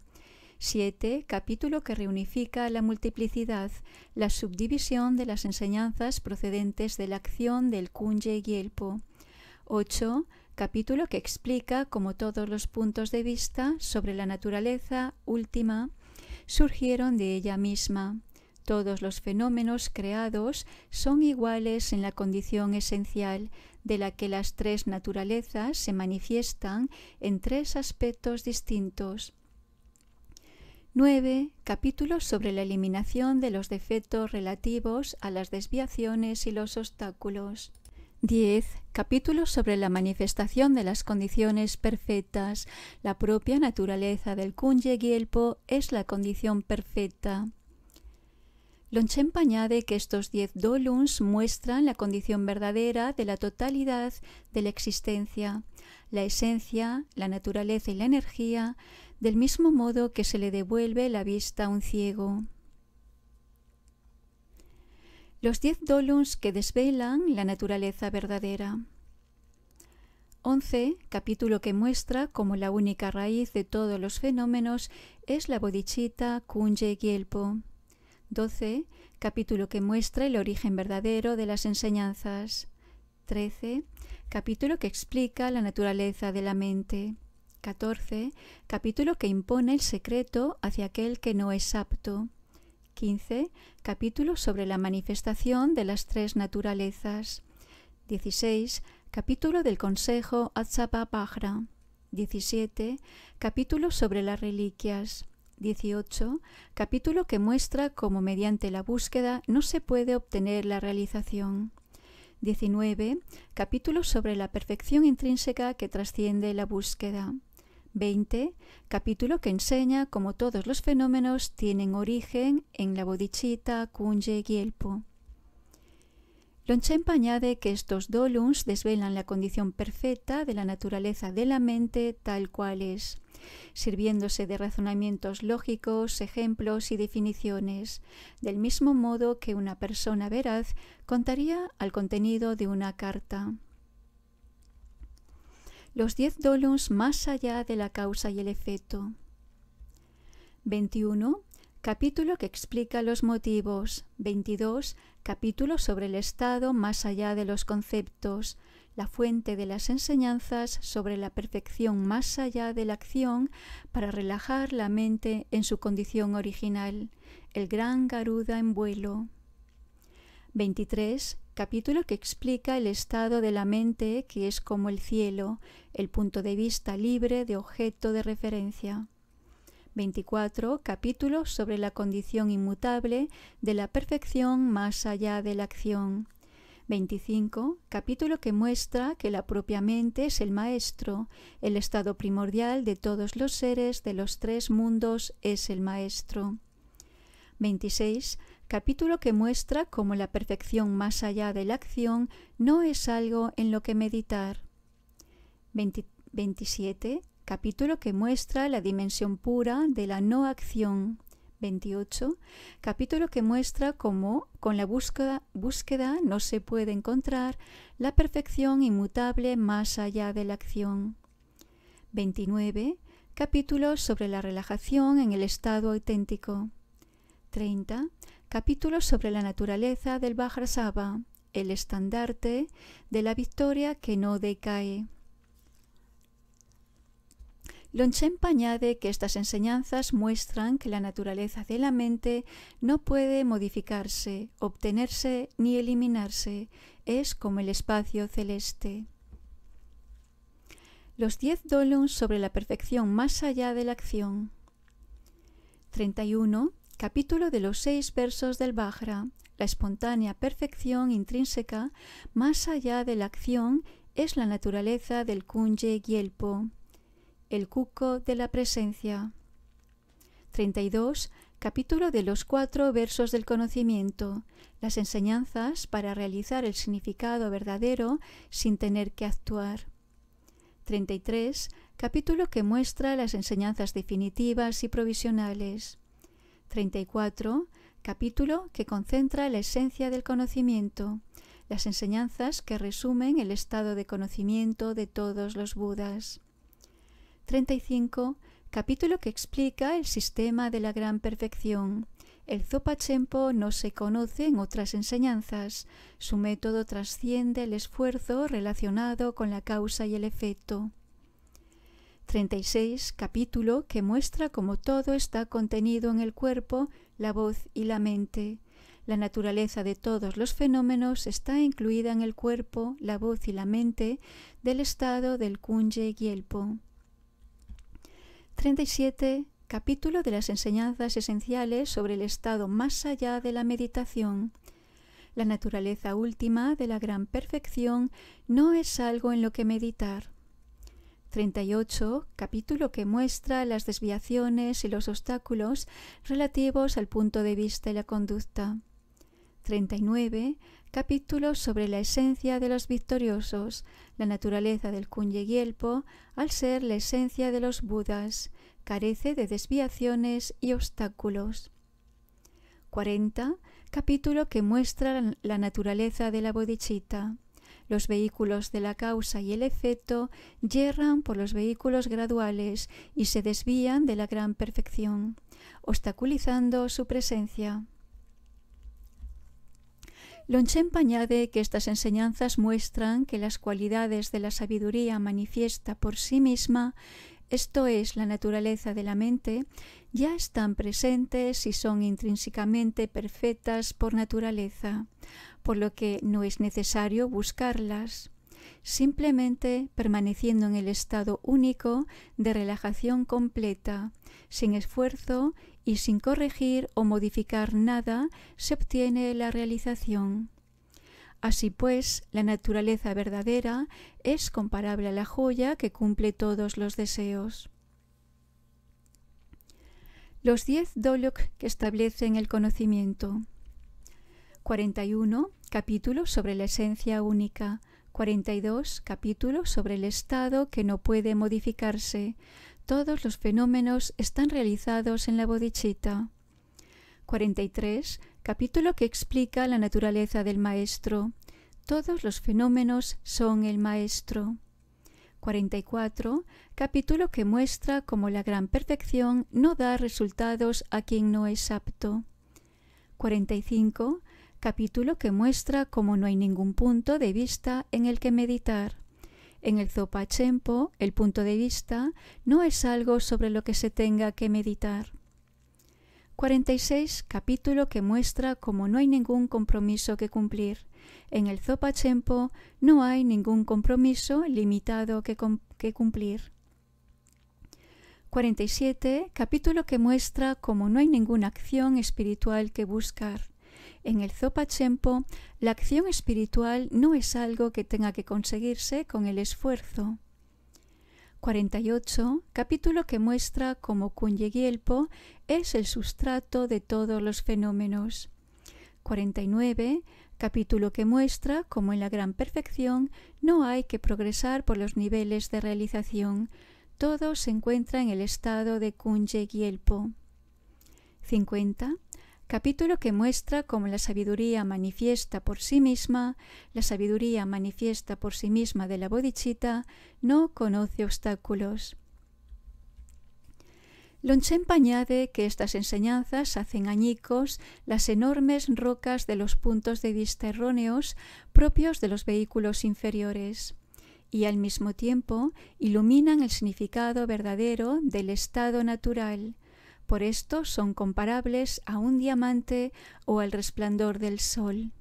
7. Capítulo que reunifica la multiplicidad, la subdivisión de las enseñanzas procedentes de la acción del Kunje Gyelpo. 8. Capítulo que explica, como todos los puntos de vista, sobre la naturaleza última surgieron de ella misma. Todos los fenómenos creados son iguales en la condición esencial de la que las tres naturalezas se manifiestan en tres aspectos distintos. 9. Capítulos sobre la eliminación de los defectos relativos a las desviaciones y los obstáculos. 10. Capítulo sobre la manifestación de las condiciones perfectas. La propia naturaleza del Kunye-Gielpo es la condición perfecta. Longchenpa añade que estos diez doluns muestran la condición verdadera de la totalidad de la existencia, la esencia, la naturaleza y la energía, del mismo modo que se le devuelve la vista a un ciego. Los diez dolons que desvelan la naturaleza verdadera. 11. Capítulo que muestra cómo la única raíz de todos los fenómenos es la Bodichita Cunje Gyelpo. 12. Capítulo que muestra el origen verdadero de las enseñanzas. 13. Capítulo que explica la naturaleza de la mente. 14. Capítulo que impone el secreto hacia aquel que no es apto. 15, capítulo sobre la manifestación de las tres naturalezas. 16, capítulo del consejo Atsapapahra. 17, capítulo sobre las reliquias. 18, capítulo que muestra cómo mediante la búsqueda no se puede obtener la realización. 19, capítulo sobre la perfección intrínseca que trasciende la búsqueda. 20, capítulo que enseña cómo todos los fenómenos tienen origen en la bodichita Kunje Gyelpo. Longchenpa añade que estos doluns desvelan la condición perfecta de la naturaleza de la mente tal cual es, sirviéndose de razonamientos lógicos, ejemplos y definiciones, del mismo modo que una persona veraz contaría al contenido de una carta los diez dolos más allá de la causa y el efecto. 21. Capítulo que explica los motivos. 22. Capítulo sobre el estado más allá de los conceptos. La fuente de las enseñanzas sobre la perfección más allá de la acción para relajar la mente en su condición original. El gran Garuda en vuelo. 23 capítulo que explica el estado de la mente que es como el cielo, el punto de vista libre de objeto de referencia. 24. Capítulo sobre la condición inmutable de la perfección más allá de la acción. 25. Capítulo que muestra que la propia mente es el maestro, el estado primordial de todos los seres de los tres mundos es el maestro. 26 capítulo que muestra cómo la perfección más allá de la acción no es algo en lo que meditar. 27. Capítulo que muestra la dimensión pura de la no acción. 28. Capítulo que muestra cómo con la búsqueda, búsqueda no se puede encontrar la perfección inmutable más allá de la acción. 29. Capítulo sobre la relajación en el estado auténtico. 30 capítulo sobre la naturaleza del saba el estandarte de la victoria que no decae. Longchenpa añade que estas enseñanzas muestran que la naturaleza de la mente no puede modificarse, obtenerse ni eliminarse, es como el espacio celeste. Los diez dolons sobre la perfección más allá de la acción. 31 capítulo de los seis versos del Bahra. la espontánea perfección intrínseca, más allá de la acción, es la naturaleza del Kunje Gyelpo, el cuco de la presencia. 32. Capítulo de los cuatro versos del conocimiento, las enseñanzas para realizar el significado verdadero sin tener que actuar. 33. Capítulo que muestra las enseñanzas definitivas y provisionales. 34, capítulo que concentra la esencia del conocimiento, las enseñanzas que resumen el estado de conocimiento de todos los Budas. 35, capítulo que explica el sistema de la gran perfección. El Zopachempo no se conoce en otras enseñanzas. Su método trasciende el esfuerzo relacionado con la causa y el efecto. 36 capítulo que muestra cómo todo está contenido en el cuerpo, la voz y la mente. La naturaleza de todos los fenómenos está incluida en el cuerpo, la voz y la mente del estado del Kunje Gyelpo. 37. Capítulo de las enseñanzas esenciales sobre el estado más allá de la meditación. La naturaleza última de la gran perfección no es algo en lo que meditar. 38, capítulo que muestra las desviaciones y los obstáculos relativos al punto de vista y la conducta. 39, capítulo sobre la esencia de los victoriosos, la naturaleza del Kunye-Gielpo al ser la esencia de los Budas, carece de desviaciones y obstáculos. 40, capítulo que muestra la naturaleza de la Bodichita. Los vehículos de la causa y el efecto yerran por los vehículos graduales y se desvían de la gran perfección, obstaculizando su presencia. Longchenpa añade que estas enseñanzas muestran que las cualidades de la sabiduría manifiesta por sí misma esto es la naturaleza de la mente, ya están presentes y son intrínsecamente perfectas por naturaleza, por lo que no es necesario buscarlas, simplemente permaneciendo en el estado único de relajación completa, sin esfuerzo y sin corregir o modificar nada, se obtiene la realización. Así pues, la naturaleza verdadera es comparable a la joya que cumple todos los deseos. Los diez dolok que establecen el conocimiento. 41. Capítulo sobre la esencia única. 42. Capítulo sobre el estado que no puede modificarse. Todos los fenómenos están realizados en la bodichita. 43 capítulo que explica la naturaleza del Maestro. Todos los fenómenos son el Maestro. 44, capítulo que muestra cómo la gran perfección no da resultados a quien no es apto. 45, capítulo que muestra cómo no hay ningún punto de vista en el que meditar. En el Zopachempo, el punto de vista no es algo sobre lo que se tenga que meditar. 46, capítulo que muestra cómo no hay ningún compromiso que cumplir. En el Zopachempo no hay ningún compromiso limitado que, cumplir. 47, capítulo que muestra cómo no hay ninguna acción espiritual que buscar. En el Zopachempo, la acción espiritual no es algo que tenga que conseguirse con el esfuerzo. 48, capítulo que muestra cómo Kunye-Gielpo es el sustrato de todos los fenómenos. 49, capítulo que muestra cómo en la gran perfección no hay que progresar por los niveles de realización, todo se encuentra en el estado de Kunye gielpo 50 capítulo que muestra cómo la sabiduría manifiesta por sí misma, la sabiduría manifiesta por sí misma de la bodichita, no conoce obstáculos. Longchenpa añade que estas enseñanzas hacen añicos las enormes rocas de los puntos de vista erróneos propios de los vehículos inferiores y al mismo tiempo iluminan el significado verdadero del estado natural, por esto son comparables a un diamante o al resplandor del sol.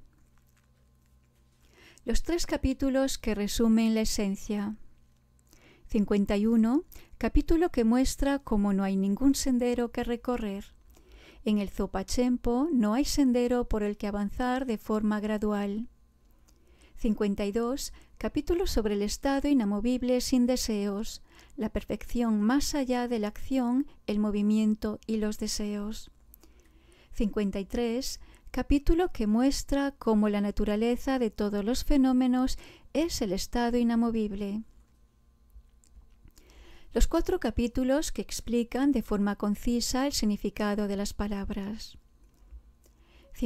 Los tres capítulos que resumen la esencia. 51. Capítulo que muestra cómo no hay ningún sendero que recorrer. En el Zopachempo no hay sendero por el que avanzar de forma gradual. 52. Capítulo sobre el estado inamovible sin deseos, la perfección más allá de la acción, el movimiento y los deseos. 53. Capítulo que muestra cómo la naturaleza de todos los fenómenos es el estado inamovible. Los cuatro capítulos que explican de forma concisa el significado de las palabras.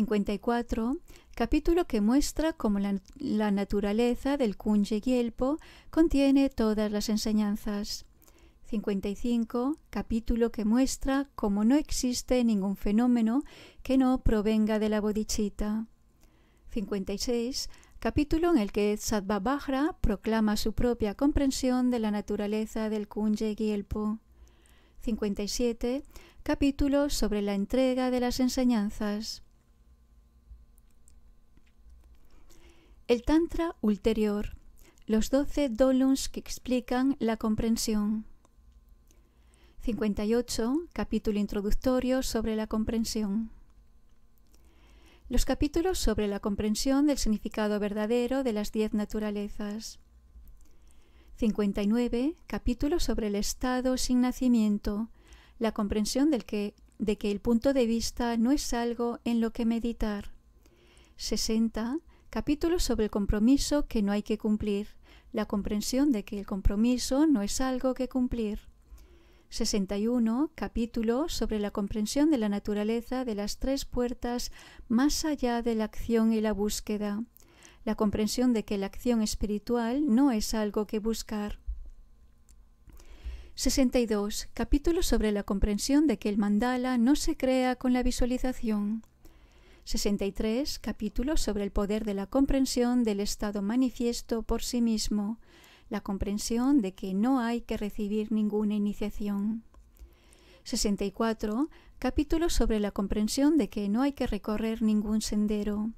54, capítulo que muestra cómo la, naturaleza del kunye Gyelpo contiene todas las enseñanzas. 55, capítulo que muestra cómo no existe ningún fenómeno que no provenga de la bodhicitta. 56, capítulo en el que Bahra proclama su propia comprensión de la naturaleza del kunye Gyelpo. 57, capítulo sobre la entrega de las enseñanzas. El Tantra ulterior, los doce dolums que explican la comprensión. 58, capítulo introductorio sobre la comprensión. Los capítulos sobre la comprensión del significado verdadero de las diez naturalezas. 59, capítulo sobre el estado sin nacimiento, la comprensión del que, de que el punto de vista no es algo en lo que meditar. 60, Capítulo sobre el compromiso que no hay que cumplir, la comprensión de que el compromiso no es algo que cumplir. 61. Capítulo sobre la comprensión de la naturaleza de las tres puertas más allá de la acción y la búsqueda. La comprensión de que la acción espiritual no es algo que buscar. 62. Capítulo sobre la comprensión de que el mandala no se crea con la visualización. 63 Capítulo sobre el poder de la comprensión del estado manifiesto por sí mismo, la comprensión de que no hay que recibir ninguna iniciación. 64 Capítulo sobre la comprensión de que no hay que recorrer ningún sendero.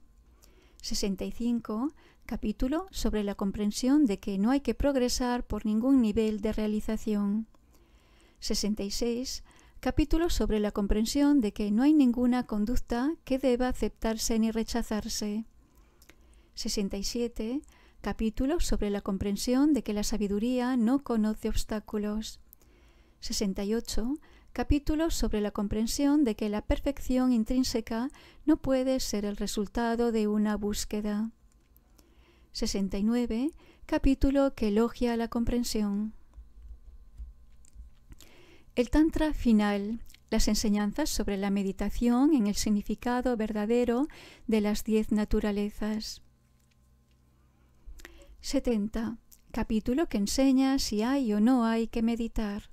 65 capítulo sobre la comprensión de que no hay que progresar por ningún nivel de realización. 66 capítulo sobre la comprensión de que no hay ninguna conducta que deba aceptarse ni rechazarse. 67. Capítulo sobre la comprensión de que la sabiduría no conoce obstáculos. 68. Capítulo sobre la comprensión de que la perfección intrínseca no puede ser el resultado de una búsqueda. 69. Capítulo que elogia la comprensión. El Tantra final, las enseñanzas sobre la meditación en el significado verdadero de las diez naturalezas. 70. Capítulo que enseña si hay o no hay que meditar.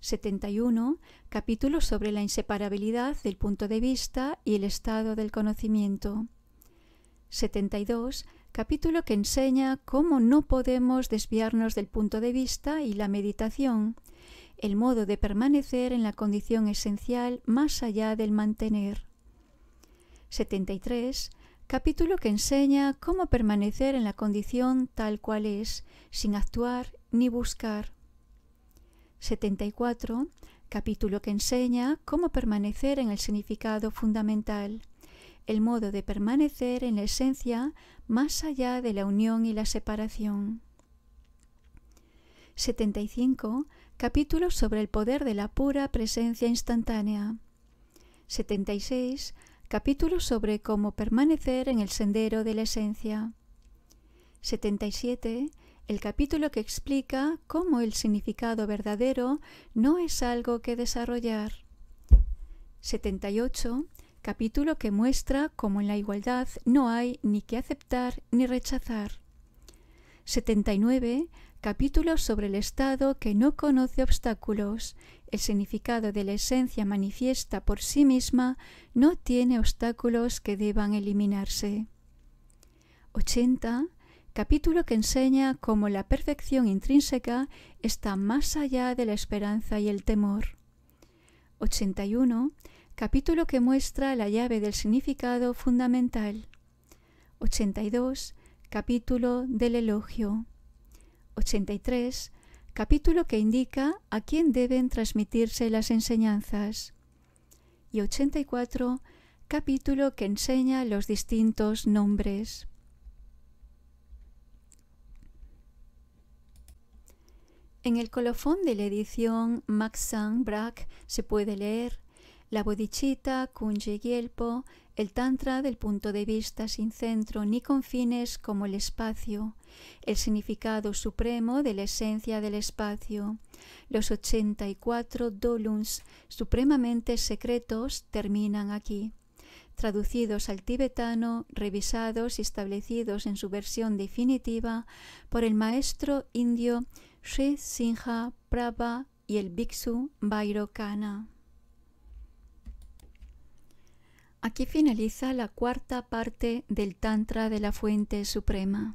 71. Capítulo sobre la inseparabilidad del punto de vista y el estado del conocimiento. 72. Capítulo que enseña cómo no podemos desviarnos del punto de vista y la meditación el modo de permanecer en la condición esencial más allá del mantener. 73. Capítulo que enseña cómo permanecer en la condición tal cual es, sin actuar ni buscar. 74. Capítulo que enseña cómo permanecer en el significado fundamental, el modo de permanecer en la esencia más allá de la unión y la separación. 75. Capítulo sobre el poder de la pura presencia instantánea. 76. Capítulo sobre cómo permanecer en el sendero de la esencia. 77. El capítulo que explica cómo el significado verdadero no es algo que desarrollar. 78. Capítulo que muestra cómo en la igualdad no hay ni que aceptar ni rechazar. 79 capítulo sobre el estado que no conoce obstáculos. El significado de la esencia manifiesta por sí misma no tiene obstáculos que deban eliminarse. 80. Capítulo que enseña cómo la perfección intrínseca está más allá de la esperanza y el temor. 81. Capítulo que muestra la llave del significado fundamental. 82. Capítulo del elogio. 83, capítulo que indica a quién deben transmitirse las enseñanzas, y 84, capítulo que enseña los distintos nombres. En el colofón de la edición Maxang Brack se puede leer la bodichita Kunje el Tantra del punto de vista sin centro ni confines como el espacio, el significado supremo de la esencia del espacio, los 84 doluns supremamente secretos terminan aquí. Traducidos al tibetano, revisados y establecidos en su versión definitiva por el maestro indio Sri Sinha Prabha y el bhiksu Kana. Aquí finaliza la cuarta parte del Tantra de la Fuente Suprema.